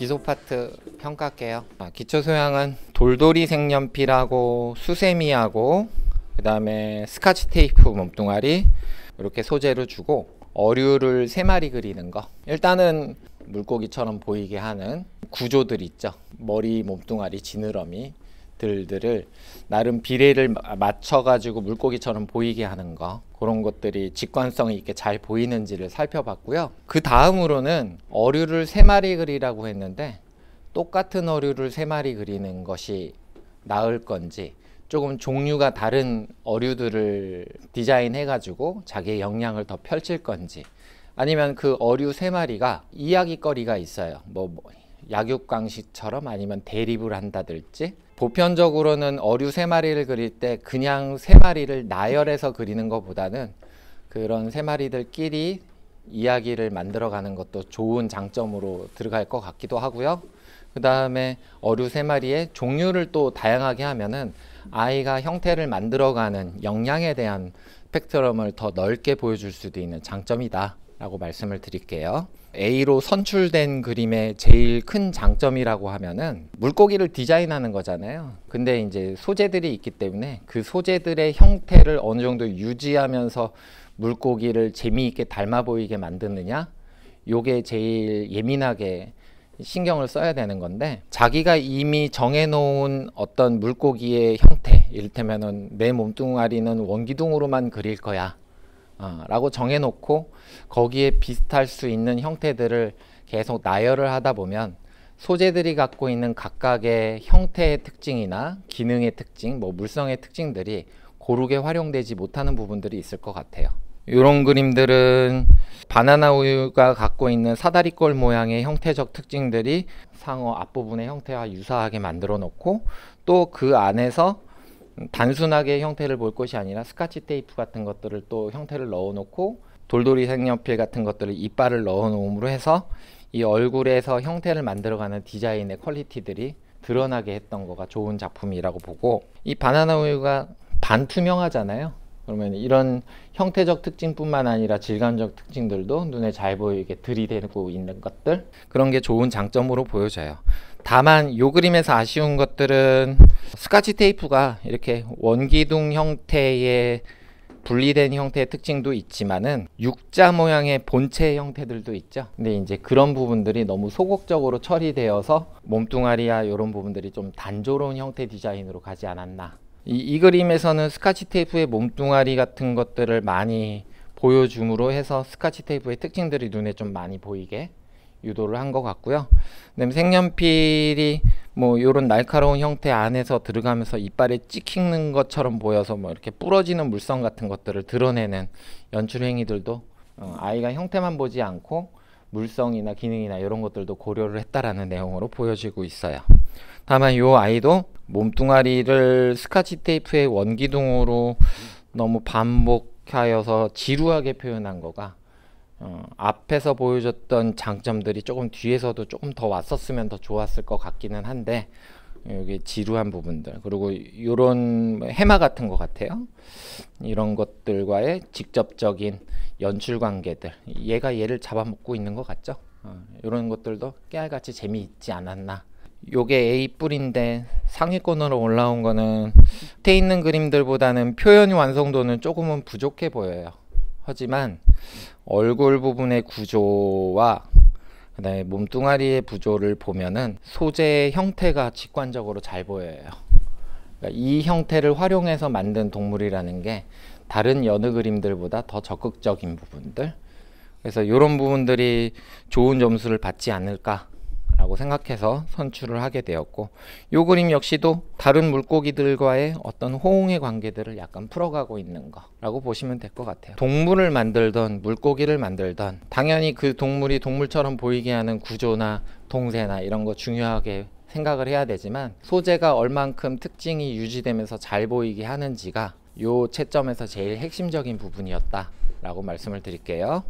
기소 파트 평가할게요. 아, 기초 소양은 돌돌이 색연필하고 수세미하고 그 다음에 스카치 테이프 몸뚱아리 이렇게 소재로 주고 어류를 세 마리 그리는 거 일단은 물고기처럼 보이게 하는 구조들 있죠 머리 몸뚱아리 지느러미 것들들을 나름 비례를 맞춰가지고 물고기처럼 보이게 하는 거 그런 것들이 직관성이 있게 잘 보이는지를 살펴봤고요. 그 다음으로는 어류를 세 마리 그리라고 했는데 똑같은 어류를 세 마리 그리는 것이 나을 건지 조금 종류가 다른 어류들을 디자인해가지고 자기의 역량을 더 펼칠 건지 아니면 그 어류 세 마리가 이야기거리가 있어요. 뭐, 뭐 약육강식처럼 아니면 대립을 한다든지 보편적으로는 어류 세 마리를 그릴 때 그냥 세 마리를 나열해서 그리는 것보다는 그런 세 마리들끼리 이야기를 만들어가는 것도 좋은 장점으로 들어갈 것 같기도 하고요. 그 다음에 어류 세 마리의 종류를 또 다양하게 하면은 아이가 형태를 만들어가는 역량에 대한 스펙트럼을 더 넓게 보여줄 수도 있는 장점이다. 라고 말씀을 드릴게요. A로 선출된 그림의 제일 큰 장점이라고 하면은 물고기를 디자인하는 거잖아요. 근데 이제 소재들이 있기 때문에 그 소재들의 형태를 어느 정도 유지하면서 물고기를 재미있게 닮아 보이게 만드느냐? 요게 제일 예민하게 신경을 써야 되는 건데 자기가 이미 정해놓은 어떤 물고기의 형태 이를테면내 몸뚱아리는 원기둥으로만 그릴 거야 어, 라고 정해놓고 거기에 비슷할 수 있는 형태들을 계속 나열을 하다 보면 소재들이 갖고 있는 각각의 형태의 특징이나 기능의 특징, 뭐 물성의 특징들이 고르게 활용되지 못하는 부분들이 있을 것 같아요. 이런 그림들은 바나나 우유가 갖고 있는 사다리꼴 모양의 형태적 특징들이 상어 앞부분의 형태와 유사하게 만들어 놓고 또 그 안에서 단순하게 형태를 볼 것이 아니라 스카치 테이프 같은 것들을 또 형태를 넣어놓고 돌돌이 색연필 같은 것들을 이빨을 넣어놓음으로 해서 이 얼굴에서 형태를 만들어가는 디자인의 퀄리티들이 드러나게 했던 거가 좋은 작품이라고 보고 이 바나나 우유가 반투명하잖아요. 그러면 이런 형태적 특징뿐만 아니라 질감적 특징들도 눈에 잘 보이게 들이대고 있는 것들 그런 게 좋은 장점으로 보여져요. 다만 요 그림에서 아쉬운 것들은 스카치 테이프가 이렇게 원기둥 형태의 분리된 형태의 특징도 있지만은 육자 모양의 본체 형태들도 있죠. 근데 이제 그런 부분들이 너무 소극적으로 처리되어서 몸뚱아리야 이런 부분들이 좀 단조로운 형태 디자인으로 가지 않았나. 이, 이 그림에서는 스카치 테이프의 몸뚱아리 같은 것들을 많이 보여줌으로 해서 스카치 테이프의 특징들이 눈에 좀 많이 보이게 유도를 한 것 같고요. 그다음에 색연필이 뭐 이런 날카로운 형태 안에서 들어가면서 이빨에 찍히는 것처럼 보여서 뭐 이렇게 부러지는 물성 같은 것들을 드러내는 연출 행위들도 어, 아이가 형태만 보지 않고 물성이나 기능이나 이런 것들도 고려를 했다라는 내용으로 보여지고 있어요. 다만 이 아이도 몸뚱아리를 스카치 테이프의 원기둥으로 너무 반복하여서 지루하게 표현한 거가 어, 앞에서 보여줬던 장점들이 조금 뒤에서도 조금 더 왔었으면 더 좋았을 것 같기는 한데 여기 지루한 부분들 그리고 이런 해마 같은 것 같아요 이런 것들과의 직접적인 연출 관계들 얘가 얘를 잡아먹고 있는 것 같죠 어, 이런 것들도 깨알같이 재미있지 않았나 요게 A 뿔인데 상위권으로 올라온 거는 밑에 있는 그림들보다는 표현 완성도는 조금은 부족해 보여요 하지만 얼굴 부분의 구조와 그다음에 몸뚱아리의 구조를 보면은 소재의 형태가 직관적으로 잘 보여요. 그러니까 이 형태를 활용해서 만든 동물이라는 게 다른 여느 그림들보다 더 적극적인 부분들. 그래서 이런 부분들이 좋은 점수를 받지 않을까 라고 생각해서 선출을 하게 되었고 요 그림 역시도 다른 물고기들과의 어떤 호응의 관계들을 약간 풀어가고 있는 거라고 보시면 될 것 같아요 동물을 만들던 물고기를 만들던 당연히 그 동물이 동물처럼 보이게 하는 구조나 동세나 이런 거 중요하게 생각을 해야 되지만 소재가 얼만큼 특징이 유지되면서 잘 보이게 하는지가 요 채점에서 제일 핵심적인 부분이었다 라고 말씀을 드릴게요